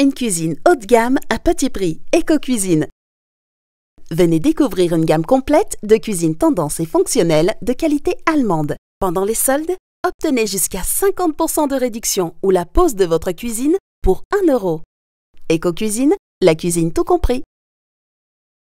une cuisine haut de gamme à petit prix, eco cuisine Venez découvrir une gamme complète de cuisine tendance et fonctionnelle de qualité allemande. Pendant les soldes, obtenez jusqu'à 50% de réduction ou la pose de votre cuisine pour 1 euro. Éco-cuisine, la cuisine tout compris.